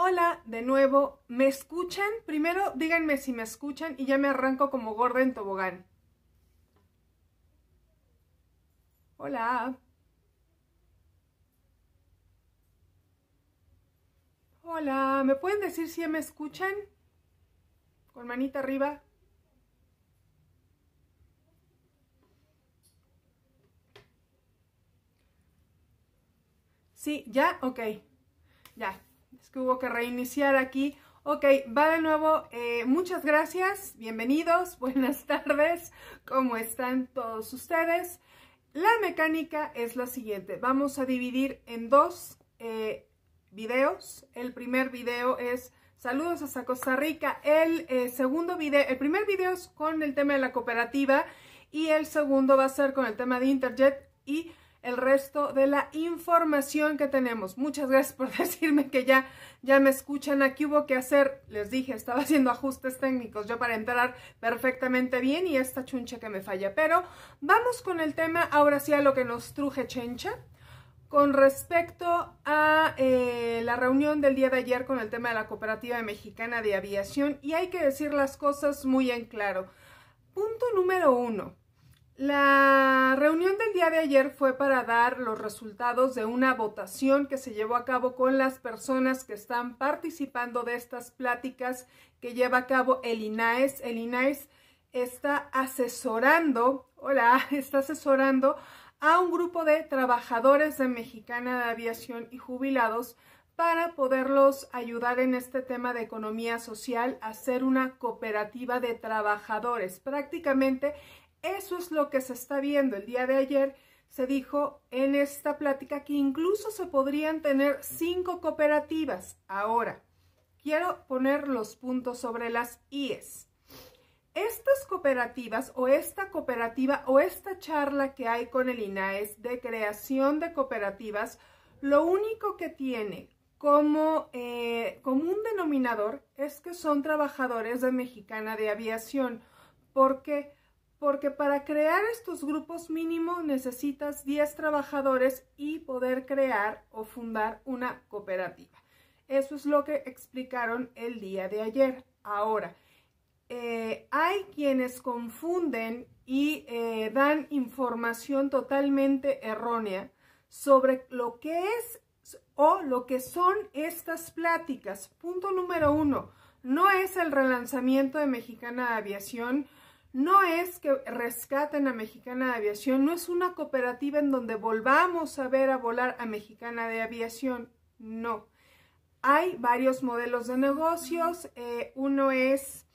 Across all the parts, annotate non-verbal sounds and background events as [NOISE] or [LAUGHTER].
Hola, de nuevo, ¿me escuchan? Primero díganme si me escuchan y ya me arranco como gorda en tobogán. Hola. Hola, ¿me pueden decir si me escuchan? Con manita arriba. Sí, ya, ok. Ya, que hubo que reiniciar aquí. Ok, va de nuevo. Eh, muchas gracias, bienvenidos, [LAUGHS] buenas tardes. ¿Cómo están todos ustedes? La mecánica es la siguiente. Vamos a dividir en dos eh, videos. El primer video es saludos hasta Costa Rica. El eh, segundo video, el primer video es con el tema de la cooperativa y el segundo va a ser con el tema de Interjet y el resto de la información que tenemos. Muchas gracias por [LAUGHS] decirme que ya, ya me escuchan. Aquí hubo que hacer, les dije, estaba haciendo ajustes técnicos yo para entrar perfectamente bien y esta chuncha que me falla. Pero vamos con el tema, ahora sí a lo que nos truje chencha. Con respecto a eh, la reunión del día de ayer con el tema de la Cooperativa Mexicana de Aviación, y hay que decir las cosas muy en claro. Punto número uno, la reunión del día de ayer fue para dar los resultados de una votación que se llevó a cabo con las personas que están participando de estas pláticas que lleva a cabo el INAES. El INAES está asesorando, hola, [LAUGHS] está asesorando a un grupo de trabajadores de Mexicana de Aviación y jubilados para poderlos ayudar en este tema de economía social, a hacer una cooperativa de trabajadores. Prácticamente eso es lo que se está viendo. El día de ayer se dijo en esta plática que incluso se podrían tener cinco cooperativas. Ahora, quiero poner los puntos sobre las IES. Estas cooperativas o esta cooperativa o esta charla que hay con el INAES de creación de cooperativas, lo único que tiene como, eh, un denominador es que son trabajadores de Mexicana de Aviación. porque porque para crear estos grupos mínimos necesitas 10 trabajadores y poder crear o fundar una cooperativa. Eso es lo que explicaron el día de ayer. Ahora, eh, hay quienes confunden y eh, dan información totalmente errónea sobre lo que es o lo que son estas pláticas. Punto número uno, no es el relanzamiento de Mexicana Aviación, no es que rescaten a Mexicana de Aviación, no es una cooperativa en donde volvamos a ver a volar a Mexicana de Aviación, no. Hay varios modelos de negocios, eh, uno es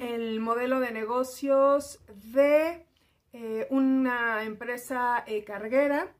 el modelo de negocios de eh, una empresa eh, carguera,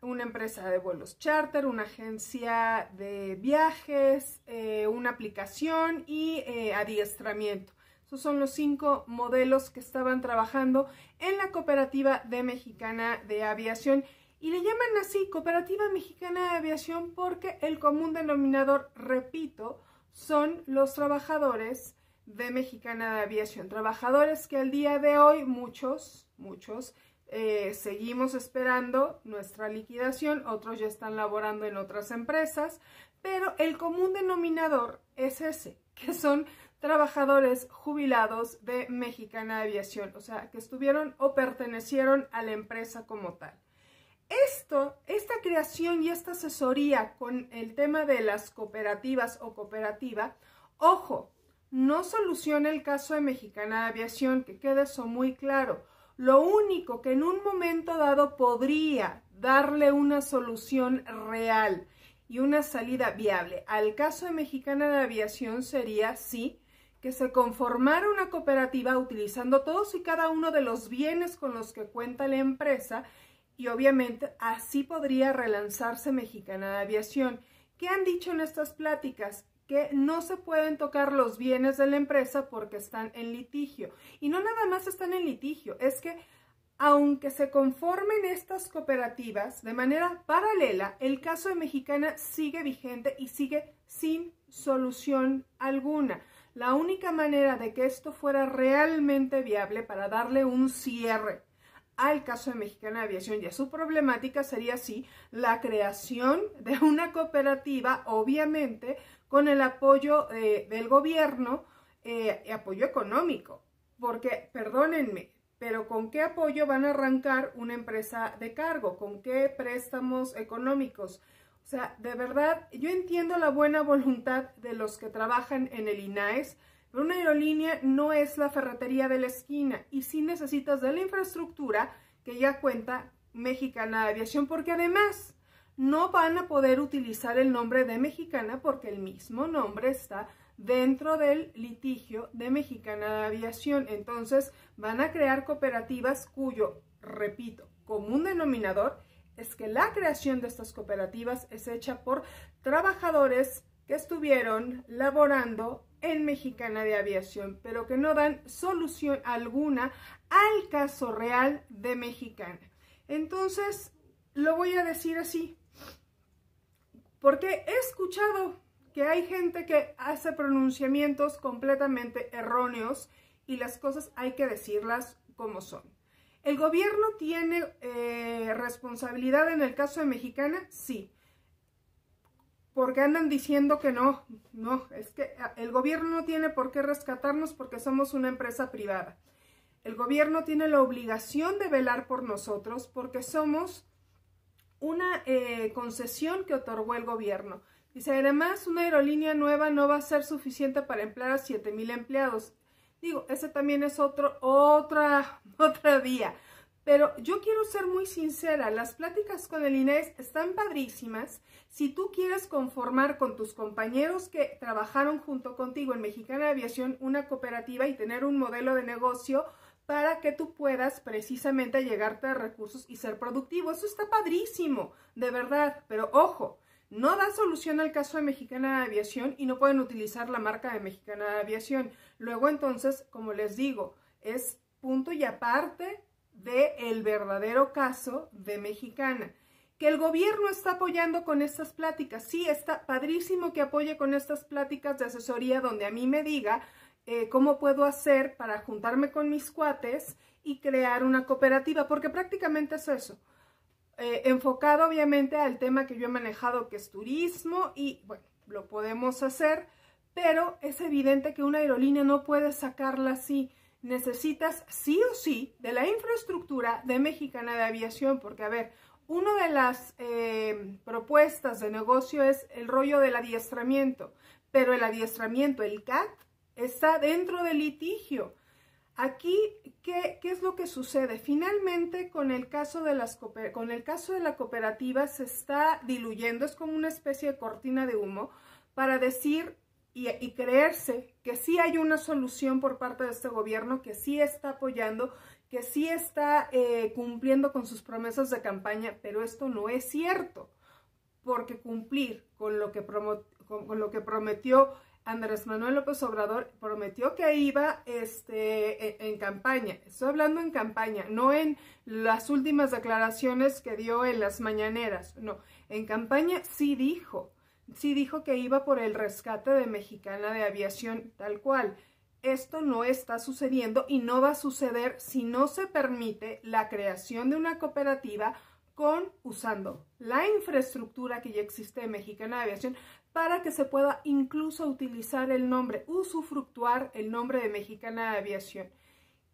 una empresa de vuelos charter, una agencia de viajes, una aplicación y adiestramiento. Estos son los cinco modelos que estaban trabajando en la Cooperativa de Mexicana de Aviación. Y le llaman así Cooperativa Mexicana de Aviación porque el común denominador, repito, son los trabajadores de Mexicana de Aviación. Trabajadores que al día de hoy, muchos, muchos, eh, seguimos esperando nuestra liquidación, otros ya están laborando en otras empresas, pero el común denominador es ese, que son trabajadores jubilados de Mexicana Aviación, o sea, que estuvieron o pertenecieron a la empresa como tal. Esto, esta creación y esta asesoría con el tema de las cooperativas o cooperativa, ojo, no soluciona el caso de Mexicana de Aviación, que quede eso muy claro. Lo único que en un momento dado podría darle una solución real y una salida viable al caso de Mexicana de Aviación sería, sí, que se conformara una cooperativa utilizando todos y cada uno de los bienes con los que cuenta la empresa y obviamente así podría relanzarse Mexicana de Aviación. ¿Qué han dicho en estas pláticas? que no se pueden tocar los bienes de la empresa porque están en litigio. Y no nada más están en litigio, es que aunque se conformen estas cooperativas de manera paralela, el caso de Mexicana sigue vigente y sigue sin solución alguna. La única manera de que esto fuera realmente viable para darle un cierre al caso de Mexicana de Aviación y a su problemática sería así la creación de una cooperativa, obviamente, con el apoyo eh, del gobierno, eh, y apoyo económico, porque, perdónenme, pero ¿con qué apoyo van a arrancar una empresa de cargo? ¿Con qué préstamos económicos? O sea, de verdad, yo entiendo la buena voluntad de los que trabajan en el INAES, pero una aerolínea no es la ferretería de la esquina y sí necesitas de la infraestructura que ya cuenta Mexicana de Aviación, porque además no van a poder utilizar el nombre de Mexicana porque el mismo nombre está dentro del litigio de Mexicana de Aviación. Entonces van a crear cooperativas cuyo, repito, común denominador es que la creación de estas cooperativas es hecha por trabajadores que estuvieron laborando en Mexicana de Aviación, pero que no dan solución alguna al caso real de Mexicana. Entonces, lo voy a decir así, porque he escuchado que hay gente que hace pronunciamientos completamente erróneos y las cosas hay que decirlas como son. ¿El gobierno tiene eh, responsabilidad en el caso de Mexicana? Sí. Porque andan diciendo que no, no, es que ah, el gobierno no tiene por qué rescatarnos porque somos una empresa privada. El gobierno tiene la obligación de velar por nosotros porque somos una eh, concesión que otorgó el gobierno. Dice, además, una aerolínea nueva no va a ser suficiente para emplear a 7.000 empleados. Digo, ese también es otro, otra, [LAUGHS] otra día. Pero yo quiero ser muy sincera, las pláticas con el Inés están padrísimas. Si tú quieres conformar con tus compañeros que trabajaron junto contigo en Mexicana Aviación una cooperativa y tener un modelo de negocio para que tú puedas precisamente llegarte a recursos y ser productivo. Eso está padrísimo, de verdad. Pero ojo, no da solución al caso de Mexicana de Aviación y no pueden utilizar la marca de Mexicana de Aviación. Luego entonces, como les digo, es punto y aparte del verdadero caso de Mexicana. Que el gobierno está apoyando con estas pláticas. Sí, está padrísimo que apoye con estas pláticas de asesoría donde a mí me diga eh, cómo puedo hacer para juntarme con mis cuates y crear una cooperativa, porque prácticamente es eso eh, enfocado obviamente al tema que yo he manejado que es turismo y bueno, lo podemos hacer, pero es evidente que una aerolínea no puede sacarla así. Necesitas sí o sí de la infraestructura de Mexicana de Aviación, porque a ver, una de las eh, propuestas de negocio es el rollo del adiestramiento, pero el adiestramiento, el CAT, está dentro del litigio. Aquí, ¿qué, es lo que sucede? Finalmente, con el, caso de las, con el caso de la cooperativa se está diluyendo, es como una especie de cortina de humo para decir y, creerse que sí hay una solución por parte de este gobierno, que sí está apoyando, que sí está eh, cumpliendo con sus promesas de campaña, pero esto no es cierto, porque cumplir con lo que, con lo que prometió Andrés Manuel López Obrador prometió que iba este, e, en, campaña. Estoy hablando en campaña, no en las últimas declaraciones que dio en las mañaneras. No, en campaña sí dijo, sí dijo que iba por el rescate de Mexicana de Aviación tal cual. Esto no está sucediendo y no va a suceder si no se permite la creación de una cooperativa con usando la infraestructura que ya existe de Mexicana de Aviación para que se pueda incluso utilizar el nombre, usufructuar el nombre de Mexicana de Aviación.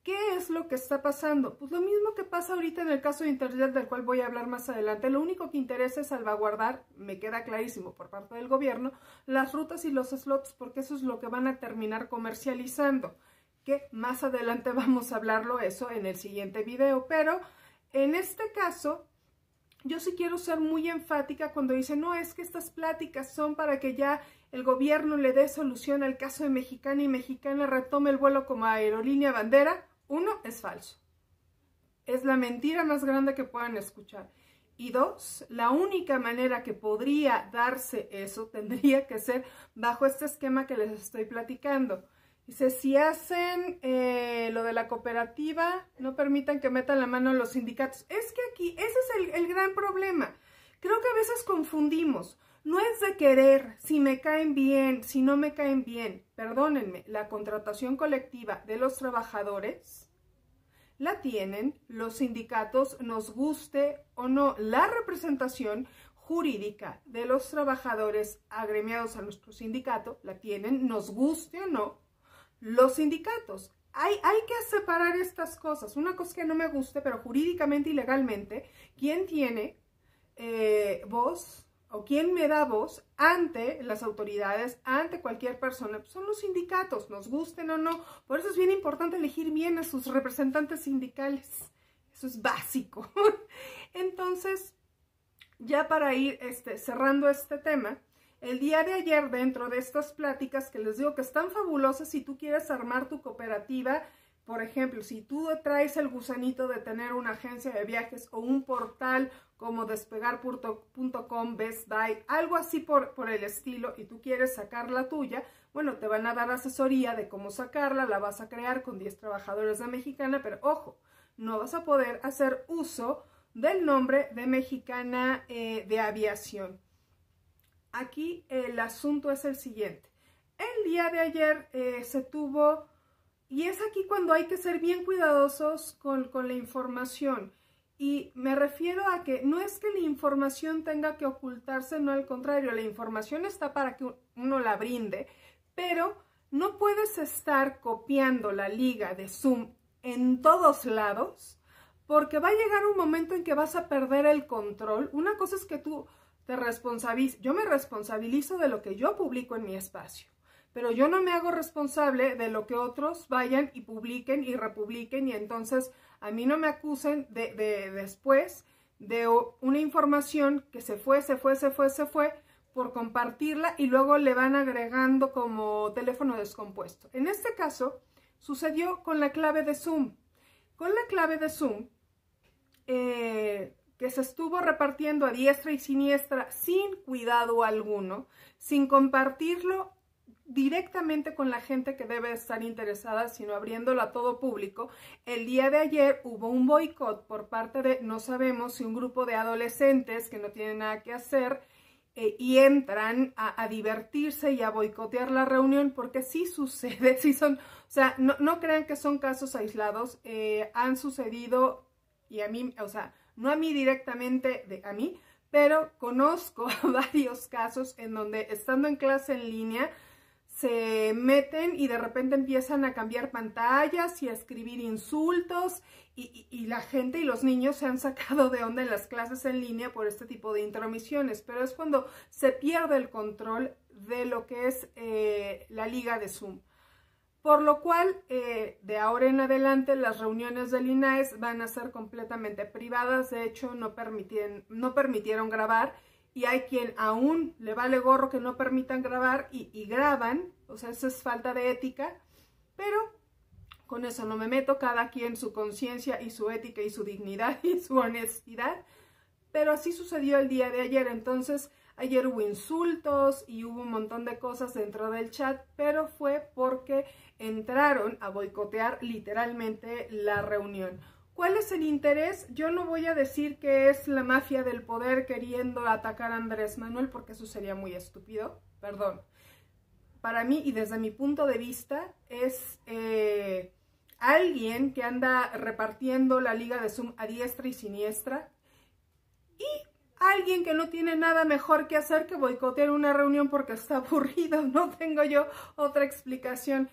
¿Qué es lo que está pasando? Pues lo mismo que pasa ahorita en el caso de Internet, del cual voy a hablar más adelante. Lo único que interesa es salvaguardar, me queda clarísimo por parte del gobierno, las rutas y los slots, porque eso es lo que van a terminar comercializando. Que más adelante [LAUGHS] vamos a hablarlo eso en el siguiente video. Pero en este caso, yo sí quiero ser muy enfática cuando dice, no, es que estas pláticas son para que ya el gobierno le dé solución al caso de Mexicana y Mexicana retome el vuelo como aerolínea bandera. Uno, es falso. Es la mentira más grande que puedan escuchar. Y dos, la única manera que podría darse eso tendría que ser bajo este esquema que les estoy platicando Dice, si hacen eh, lo de la cooperativa, no permitan que metan la mano los sindicatos. Es que aquí, ese es el, el gran problema. Creo que a veces confundimos. No es de querer si me caen bien, si no me caen bien. Perdónenme, la contratación colectiva de los trabajadores la tienen los sindicatos, nos guste o no, la representación jurídica de los trabajadores agremiados a nuestro sindicato la tienen, nos guste o no, los sindicatos. Hay, hay que separar estas cosas. Una cosa que no me gusta, pero jurídicamente y legalmente, ¿quién tiene eh, voz o quién me da voz ante las autoridades, ante cualquier persona, pues son los sindicatos, nos gusten o no. Por eso es bien importante elegir bien a sus representantes sindicales. Eso es básico. [LAUGHS] Entonces, ya para ir este, cerrando este tema, el día de ayer, dentro de estas pláticas que les digo que están fabulosas, si tú quieres armar tu cooperativa, por ejemplo, si tú traes el gusanito de tener una agencia de viajes o un portal como despegar.com, Best Buy, algo así por, el estilo, y tú quieres sacar la tuya, bueno, te van a dar asesoría de cómo sacarla, la vas a crear con 10 trabajadores de Mexicana, pero ojo, no vas a poder hacer uso del nombre de Mexicana eh, de Aviación Aquí el asunto es el siguiente. El día de ayer eh, se tuvo, y es aquí cuando hay que ser bien cuidadosos con la información. Y me refiero a que no es que la información tenga que ocultarse, no al contrario, la información está para que uno la brinde, pero no puedes estar copiando la liga de Zoom en todos lados porque va a llegar un momento en que vas a perder el control. Una cosa es que tú te yo me responsabilizo de lo que yo publico en mi espacio, pero yo no me hago responsable de lo que otros vayan y publiquen y republiquen y entonces a mí no me acusen de, de después de una información que se fue, se fue, se fue, se fue por compartirla y luego le van agregando como teléfono descompuesto. En este caso sucedió con la clave de Zoom. Con la clave de Zoom eh, que se estuvo repartiendo a diestra y siniestra sin cuidado alguno, sin compartirlo directamente con la gente que debe estar interesada, sino abriéndolo a todo público. El día de ayer hubo un boicot por parte de, no sabemos si un grupo de adolescentes que no tienen nada que hacer eh, y entran a, divertirse y a boicotear la reunión, porque sí sucede, [LAUGHS] sí son, o sea, no, crean que son casos aislados, eh, han sucedido y a mí, o sea, no a mí directamente, de, a mí, pero conozco [LAUGHS] varios casos en donde estando en clase en línea se meten y de repente empiezan a cambiar pantallas y a escribir insultos y, la gente y los niños se han sacado de onda en las clases en línea por este tipo de intromisiones, pero es cuando se pierde el control de lo que es eh, la liga de Zoom. Por lo cual, eh, de ahora en adelante, las reuniones del INAES van a ser completamente privadas. De hecho, no, no permitieron grabar y hay quien aún le vale gorro que no permitan grabar y, y graban. O sea, eso es falta de ética. Pero con eso no me meto. Cada quien su conciencia y su ética y su dignidad [LAUGHS] y su honestidad. Pero así sucedió el día de ayer. Entonces, Ayer hubo insultos y hubo un montón de cosas dentro del chat, pero fue porque entraron a boicotear literalmente la reunión. ¿Cuál es el interés? Yo no voy a decir que es la mafia del poder queriendo atacar a Andrés Manuel porque eso sería muy estúpido, perdón. Para mí y desde mi punto de vista es eh, alguien que anda repartiendo la liga de Zoom a diestra y siniestra y alguien que no tiene nada mejor que hacer que boicotear una reunión porque está [LAUGHS] aburrido. No tengo yo otra explicación.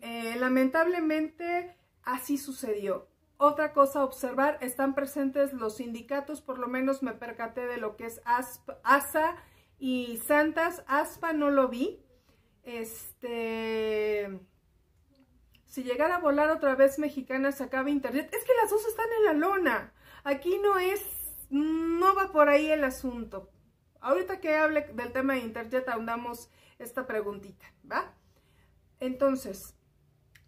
Eh, lamentablemente así sucedió. Otra cosa a observar, están presentes los sindicatos, por lo menos me percaté de lo que es ASP, ASA y Santas. ASPA no lo vi. Este... Si llegara a volar otra vez mexicana se acaba internet. Es que las dos están en la lona. Aquí no es no va por ahí el asunto. Ahorita que hable del tema de Interjet, ahondamos esta preguntita, ¿va? Entonces,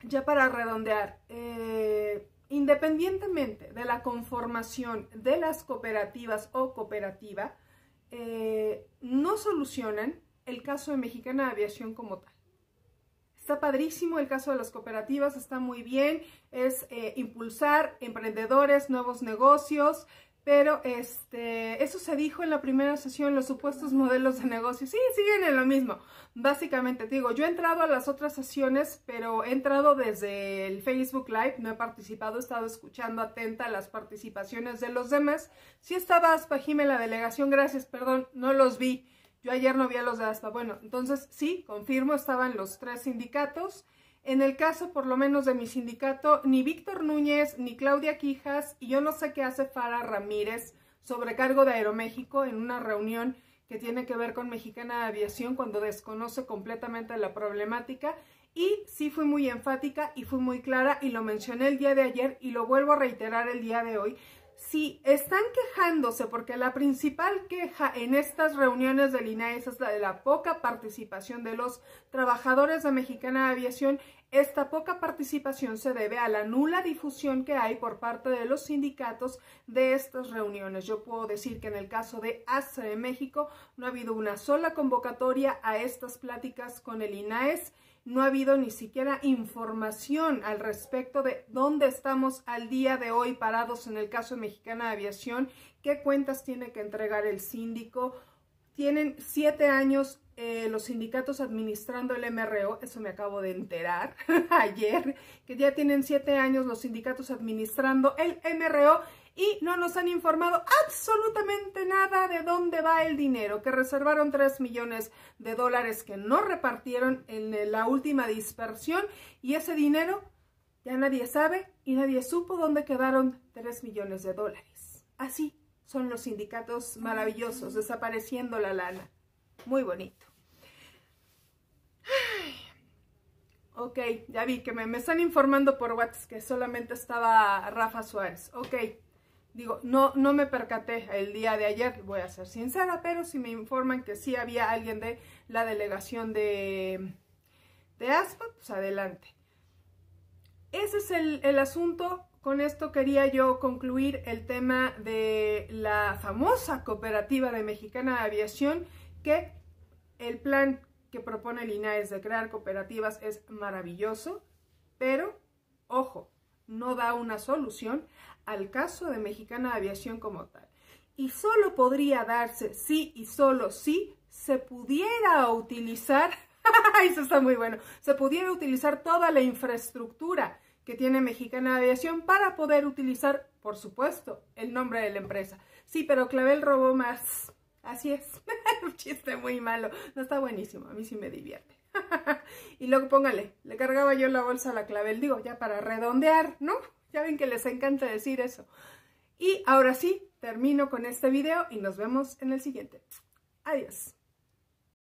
ya para redondear, eh, independientemente de la conformación de las cooperativas o cooperativa, eh, no solucionan el caso de Mexicana Aviación como tal. Está padrísimo el caso de las cooperativas, está muy bien, es eh, impulsar emprendedores, nuevos negocios, pero este, eso se dijo en la primera sesión, los supuestos modelos de negocio. Sí, siguen en lo mismo. Básicamente, te digo, yo he entrado a las otras sesiones, pero he entrado desde el Facebook Live, no he participado, he estado escuchando atenta las participaciones de los demás. Sí estaba Aspa la delegación, gracias, perdón, no los vi. Yo ayer no vi a los de Aspa. Bueno, entonces sí, confirmo, estaban los tres sindicatos. En el caso, por lo menos, de mi sindicato, ni Víctor Núñez, ni Claudia Quijas, y yo no sé qué hace Fara Ramírez, sobrecargo de Aeroméxico, en una reunión que tiene que ver con Mexicana de Aviación, cuando desconoce completamente la problemática. Y sí fui muy enfática y fui muy clara, y lo mencioné el día de ayer, y lo vuelvo a reiterar el día de hoy si están quejándose, porque la principal queja en estas reuniones del INAES es la de la poca participación de los trabajadores de Mexicana de Aviación, esta poca participación se debe a la nula difusión que hay por parte de los sindicatos de estas reuniones. Yo puedo decir que en el caso de ACE de México no ha habido una sola convocatoria a estas pláticas con el INAES no ha habido ni siquiera información al respecto de dónde estamos al día de hoy parados en el caso de Mexicana de Aviación, qué cuentas tiene que entregar el síndico, tienen siete años eh, los sindicatos administrando el MRO, eso me acabo de enterar [LAUGHS] ayer, que ya tienen siete años los sindicatos administrando el MRO y no nos han informado absolutamente nada de dónde va el dinero, que reservaron tres millones de dólares que no repartieron en la última dispersión y ese dinero ya nadie sabe y nadie supo dónde quedaron tres millones de dólares. Así, son los sindicatos ah. maravillosos, desapareciendo la lana. Muy bonito. Ok, ya vi que me, están informando por WhatsApp que solamente estaba Rafa Suárez. Ok, digo, no, no me percaté el día de ayer, voy a ser sincera, pero si me informan que sí había alguien de la delegación de, de ASPA, pues adelante. Ese es el, el asunto con esto quería yo concluir el tema de la famosa cooperativa de Mexicana de Aviación, que el plan que propone el inaes de crear cooperativas es maravilloso, pero ojo, no da una solución al caso de Mexicana de Aviación como tal. Y solo podría darse si y solo si se pudiera utilizar, [LAUGHS] eso está muy bueno, se pudiera utilizar toda la infraestructura que tiene Mexicana Aviación para poder utilizar, por supuesto, el nombre de la empresa. Sí, pero Clavel robó más. Así es. [LAUGHS] Un chiste muy malo. No está buenísimo. A mí sí me divierte. [LAUGHS] y luego póngale, le cargaba yo la bolsa a la Clavel. Digo, ya para redondear, ¿no? Ya ven que les encanta decir eso. Y ahora sí, termino con este video y nos vemos en el siguiente. Adiós.